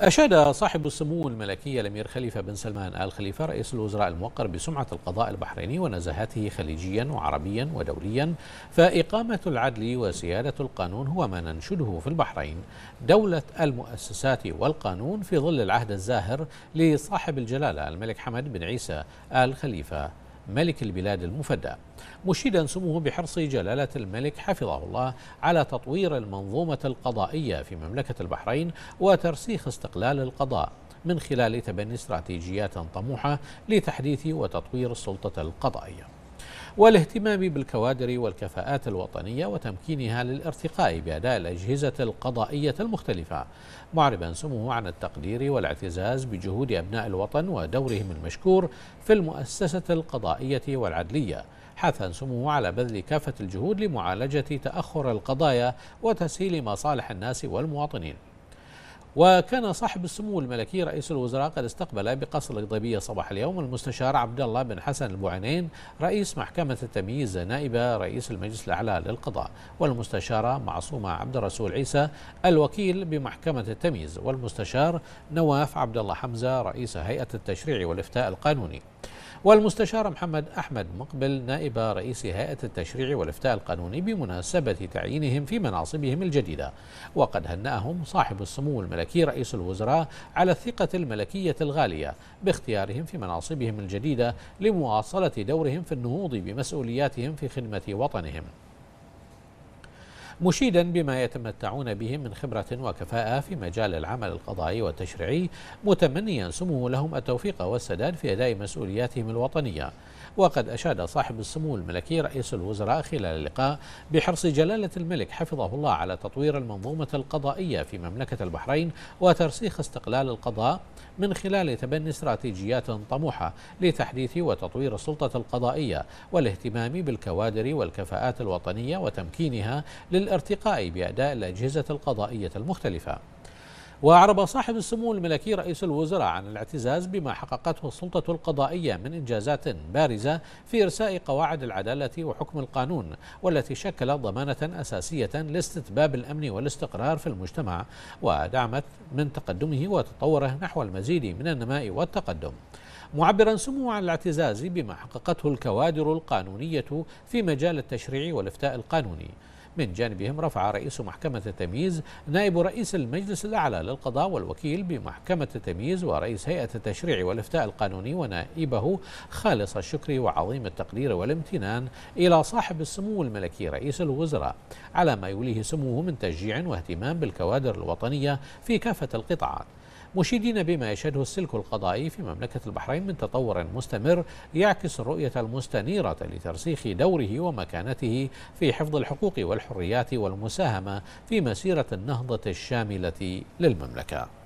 أشاد صاحب السمو الملكي الأمير خليفة بن سلمان آل خليفة رئيس الوزراء الموقر بسمعة القضاء البحريني ونزاهته خليجيا وعربيا ودوليا فإقامة العدل وسيادة القانون هو ما ننشده في البحرين دولة المؤسسات والقانون في ظل العهد الزاهر لصاحب الجلالة الملك حمد بن عيسى آل خليفة ملك البلاد المفدى مشيدا سموه بحرص جلالة الملك حفظه الله على تطوير المنظومة القضائية في مملكة البحرين وترسيخ استقلال القضاء من خلال تبني استراتيجيات طموحة لتحديث وتطوير السلطة القضائية والاهتمام بالكوادر والكفاءات الوطنية وتمكينها للارتقاء بأداء الأجهزة القضائية المختلفة معربا سموه عن التقدير والاعتزاز بجهود أبناء الوطن ودورهم المشكور في المؤسسة القضائية والعدلية حثا سموه على بذل كافة الجهود لمعالجة تأخر القضايا وتسهيل مصالح الناس والمواطنين وكان صاحب السمو الملكي رئيس الوزراء قد استقبل بقصر القضيبية صباح اليوم المستشار عبد الله بن حسن البوعنين رئيس محكمة التمييز نائب رئيس المجلس الأعلى للقضاء والمستشارة معصومة عبد الرسول عيسى الوكيل بمحكمة التمييز والمستشار نواف عبد الله حمزة رئيس هيئة التشريع والإفتاء القانوني والمستشار محمد أحمد مقبل نائب رئيس هيئة التشريع والإفتاء القانوني بمناسبة تعيينهم في مناصبهم الجديدة وقد هنأهم صاحب السمو الملكي الملكي رئيس الوزراء على الثقة الملكية الغالية باختيارهم في مناصبهم الجديدة لمواصلة دورهم في النهوض بمسؤولياتهم في خدمة وطنهم مشيدا بما يتمتعون به من خبرة وكفاءة في مجال العمل القضائي والتشريعي متمنيا سمو لهم التوفيق والسداد في أداء مسؤولياتهم الوطنية وقد أشاد صاحب السمو الملكي رئيس الوزراء خلال اللقاء بحرص جلالة الملك حفظه الله على تطوير المنظومة القضائية في مملكة البحرين وترسيخ استقلال القضاء من خلال تبني استراتيجيات طموحة لتحديث وتطوير السلطة القضائية والاهتمام بالكوادر والكفاءات الوطنية وتمكينها لل الارتقاء بأداء الأجهزة القضائية المختلفة وأعرب صاحب السمو الملكي رئيس الوزراء عن الاعتزاز بما حققته السلطة القضائية من إنجازات بارزة في إرساء قواعد العدالة وحكم القانون والتي شكلت ضمانة أساسية لاستتباب الأمن والاستقرار في المجتمع ودعمت من تقدمه وتطوره نحو المزيد من النماء والتقدم معبرا سمو عن الاعتزاز بما حققته الكوادر القانونية في مجال التشريع والإفتاء القانوني من جانبهم رفع رئيس محكمة التمييز نائب رئيس المجلس الأعلى للقضاء والوكيل بمحكمة التمييز ورئيس هيئة التشريع والإفتاء القانوني ونائبه خالص الشكر وعظيم التقدير والامتنان إلى صاحب السمو الملكي رئيس الوزراء على ما يوليه سموه من تشجيع واهتمام بالكوادر الوطنية في كافة القطاعات مشيدين بما يشهده السلك القضائي في مملكة البحرين من تطور مستمر يعكس الرؤية المستنيرة لترسيخ دوره ومكانته في حفظ الحقوق والحريات والمساهمة في مسيرة النهضة الشاملة للمملكة